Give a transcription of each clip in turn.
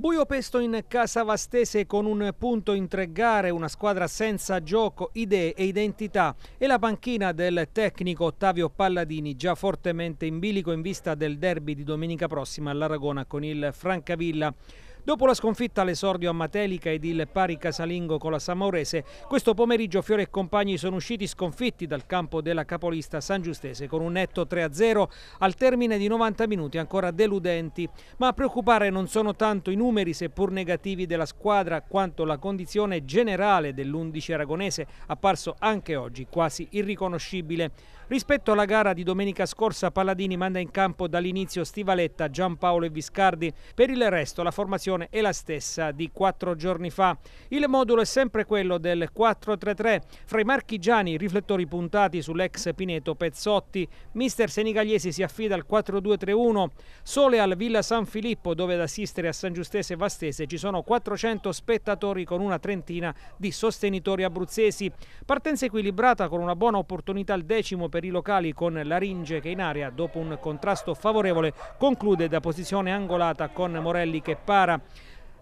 Buio pesto in casa Vastese con un punto in tre gare, una squadra senza gioco, idee e identità e la panchina del tecnico Ottavio Palladini già fortemente in bilico in vista del derby di domenica prossima all'Aragona con il Francavilla. Dopo la sconfitta all'esordio a Matelica ed il pari casalingo con la Samorese, questo pomeriggio Fiore e compagni sono usciti sconfitti dal campo della capolista San Giustese con un netto 3-0 al termine di 90 minuti ancora deludenti. Ma a preoccupare non sono tanto i numeri, seppur negativi, della squadra, quanto la condizione generale dell'11 aragonese, apparso anche oggi quasi irriconoscibile. Rispetto alla gara di domenica scorsa, Palladini manda in campo dall'inizio Stivaletta, Giampaolo e Viscardi. Per il resto la formazione è la stessa di quattro giorni fa. Il modulo è sempre quello del 4-3-3. Fra i marchigiani, riflettori puntati sull'ex Pineto Pezzotti. Mister Senigagliesi si affida al 4-2-3-1. Sole al Villa San Filippo, dove ad assistere a San Giustese e Vastese ci sono 400 spettatori con una trentina di sostenitori abruzzesi. Partenza equilibrata con una buona opportunità al decimo per per i locali con Laringe che in area dopo un contrasto favorevole conclude da posizione angolata con Morelli che para.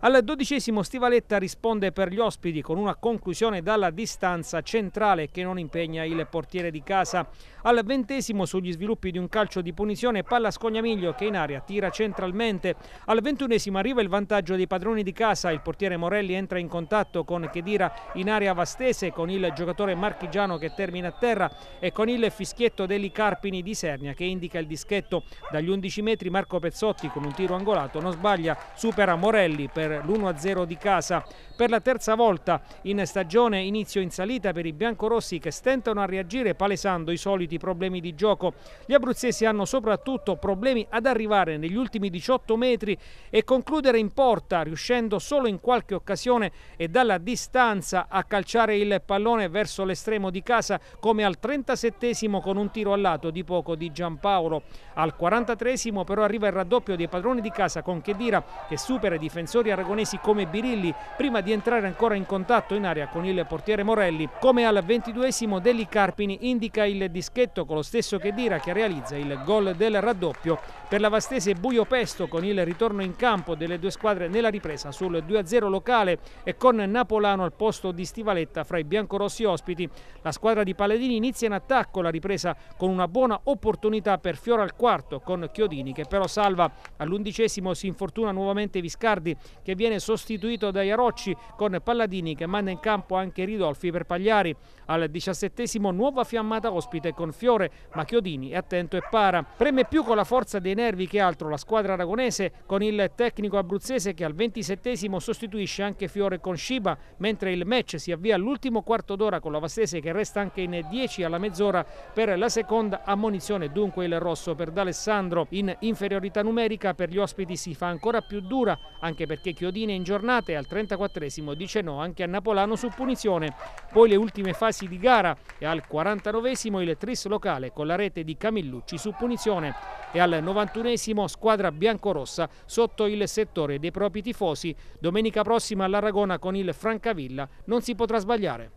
Al dodicesimo Stivaletta risponde per gli ospiti con una conclusione dalla distanza centrale che non impegna il portiere di casa al ventesimo sugli sviluppi di un calcio di punizione palla Scognamiglio che in aria tira centralmente. Al ventunesimo arriva il vantaggio dei padroni di casa, il portiere Morelli entra in contatto con Chedira in area vastese con il giocatore marchigiano che termina a terra e con il fischietto degli Carpini di Sernia che indica il dischetto dagli 11 metri Marco Pezzotti con un tiro angolato non sbaglia, supera Morelli per l'1-0 di casa. Per la terza volta in stagione inizio in salita per i biancorossi che stentano a reagire palesando i soliti di problemi di gioco. Gli abruzzesi hanno soprattutto problemi ad arrivare negli ultimi 18 metri e concludere in porta, riuscendo solo in qualche occasione e dalla distanza a calciare il pallone verso l'estremo di casa, come al 37 con un tiro al lato di poco di Giampaolo. Al 43 però arriva il raddoppio dei padroni di casa con Chedira che supera i difensori aragonesi come Birilli prima di entrare ancora in contatto in aria con il portiere Morelli. Come al 22 Deli Carpini indica il dischetto Mazzetto con lo stesso Chedira che realizza il gol del raddoppio per la Vastese Buio Pesto con il ritorno in campo delle due squadre nella ripresa sul 2-0 locale e con Napolano al posto di Stivaletta fra i biancorossi ospiti. La squadra di Paladini inizia in attacco la ripresa con una buona opportunità per Fiora al quarto con Chiodini che però salva all'undicesimo si infortuna nuovamente Viscardi che viene sostituito da Iarocci con Palladini che manda in campo anche Ridolfi per Pagliari. Al diciassettesimo nuova fiammata ospite con con Fiore, ma Chiodini è attento e para. Preme più con la forza dei nervi che altro la squadra aragonese con il tecnico abruzzese che al 27 sostituisce anche Fiore con Shiba, mentre il match si avvia all'ultimo quarto d'ora con la Vastese che resta anche in 10 alla mezz'ora per la seconda ammonizione, dunque il rosso per D'Alessandro in inferiorità numerica per gli ospiti si fa ancora più dura anche perché Chiodine in giornata e al 34 dice no anche a Napolano su punizione, poi le ultime fasi di gara e al 49 il Tris Paris locale con la rete di Camillucci su punizione e al 91esimo squadra biancorossa sotto il settore dei propri tifosi. Domenica prossima all'Aragona con il Francavilla non si potrà sbagliare.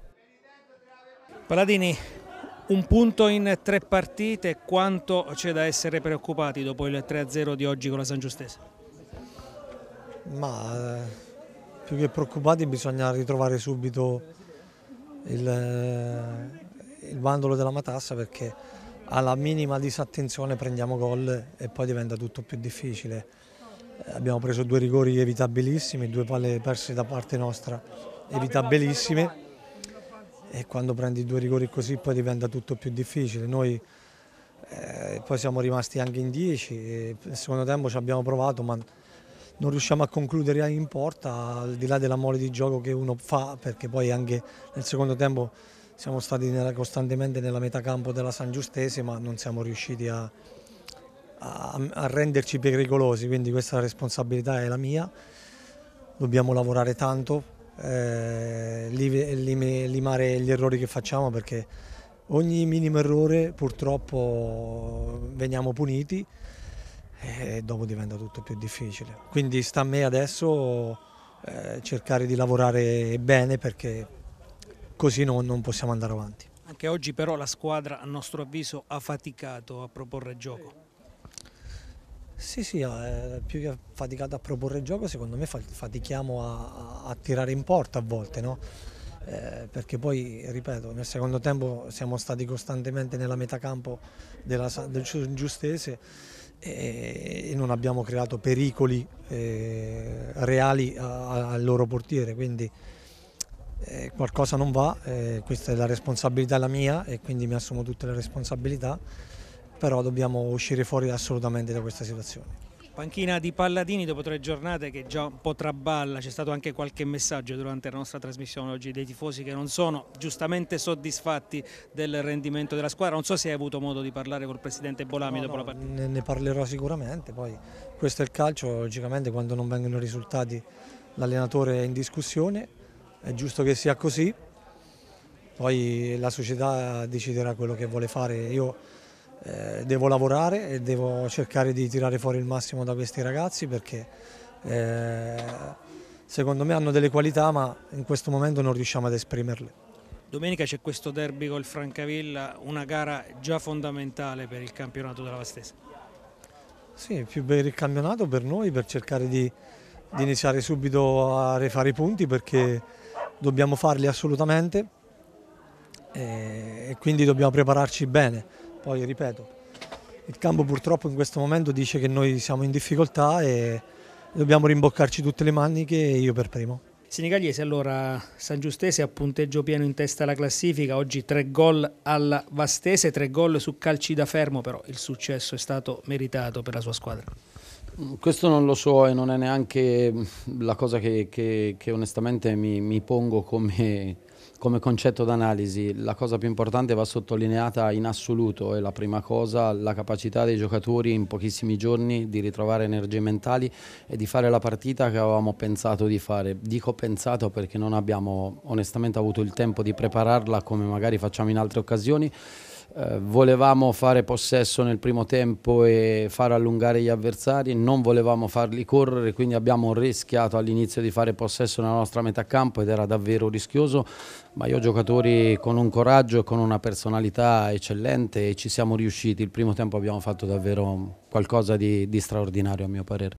Paladini, un punto in tre partite, quanto c'è da essere preoccupati dopo il 3-0 di oggi con la San Giustese? Ma eh, più che preoccupati bisogna ritrovare subito il, eh, il bandolo della matassa perché alla minima disattenzione prendiamo gol e poi diventa tutto più difficile. Eh, abbiamo preso due rigori evitabilissimi, due palle perse da parte nostra evitabilissime e quando prendi due rigori così poi diventa tutto più difficile. Noi eh, poi siamo rimasti anche in 10, nel secondo tempo ci abbiamo provato ma non riusciamo a concludere in porta al di là della mole di gioco che uno fa perché poi anche nel secondo tempo siamo stati costantemente nella metà campo della San Giustese ma non siamo riusciti a, a, a renderci pericolosi, quindi questa responsabilità è la mia, dobbiamo lavorare tanto, eh, limare gli errori che facciamo perché ogni minimo errore purtroppo veniamo puniti e dopo diventa tutto più difficile. Quindi sta a me adesso eh, cercare di lavorare bene perché così no, non possiamo andare avanti. Anche oggi però la squadra a nostro avviso ha faticato a proporre gioco. Sì, sì, eh, più che faticato a proporre gioco, secondo me fatichiamo a, a tirare in porta a volte, no? eh, perché poi, ripeto, nel secondo tempo siamo stati costantemente nella metacampo della, del Giustese e, e non abbiamo creato pericoli eh, reali al loro portiere, quindi eh, qualcosa non va, eh, questa è la responsabilità la mia e quindi mi assumo tutte le responsabilità, però dobbiamo uscire fuori assolutamente da questa situazione. Panchina di Palladini dopo tre giornate che già un po' traballa, c'è stato anche qualche messaggio durante la nostra trasmissione oggi dei tifosi che non sono giustamente soddisfatti del rendimento della squadra, non so se hai avuto modo di parlare col presidente Bolami no, dopo no, la partita. Ne, parlerò sicuramente, poi questo è il calcio, logicamente quando non vengono risultati l'allenatore è in discussione, è giusto che sia così, poi la società deciderà quello che vuole fare, io eh, devo lavorare e devo cercare di tirare fuori il massimo da questi ragazzi perché eh, secondo me hanno delle qualità ma in questo momento non riusciamo ad esprimerle. Domenica c'è questo derby col Francavilla, una gara già fondamentale per il campionato della Vastesa. Sì, più per il campionato per noi, per cercare di, di iniziare subito a rifare i punti perché dobbiamo farli assolutamente e quindi dobbiamo prepararci bene. Poi ripeto, il campo purtroppo in questo momento dice che noi siamo in difficoltà e dobbiamo rimboccarci tutte le maniche, io per primo. Senigalliese allora San Giustese a punteggio pieno in testa alla classifica, oggi tre gol alla Vastese, tre gol su calci da fermo, però il successo è stato meritato per la sua squadra. Questo non lo so e non è neanche la cosa che, che, che onestamente mi, mi pongo come, come concetto d'analisi. La cosa più importante va sottolineata in assoluto è la prima cosa, la capacità dei giocatori in pochissimi giorni di ritrovare energie mentali e di fare la partita che avevamo pensato di fare. Dico pensato perché non abbiamo onestamente avuto il tempo di prepararla come magari facciamo in altre occasioni eh, volevamo fare possesso nel primo tempo e far allungare gli avversari, non volevamo farli correre, quindi abbiamo rischiato all'inizio di fare possesso nella nostra metà campo ed era davvero rischioso, ma io ho giocatori con un coraggio e con una personalità eccellente e ci siamo riusciti, il primo tempo abbiamo fatto davvero qualcosa di, di straordinario a mio parere.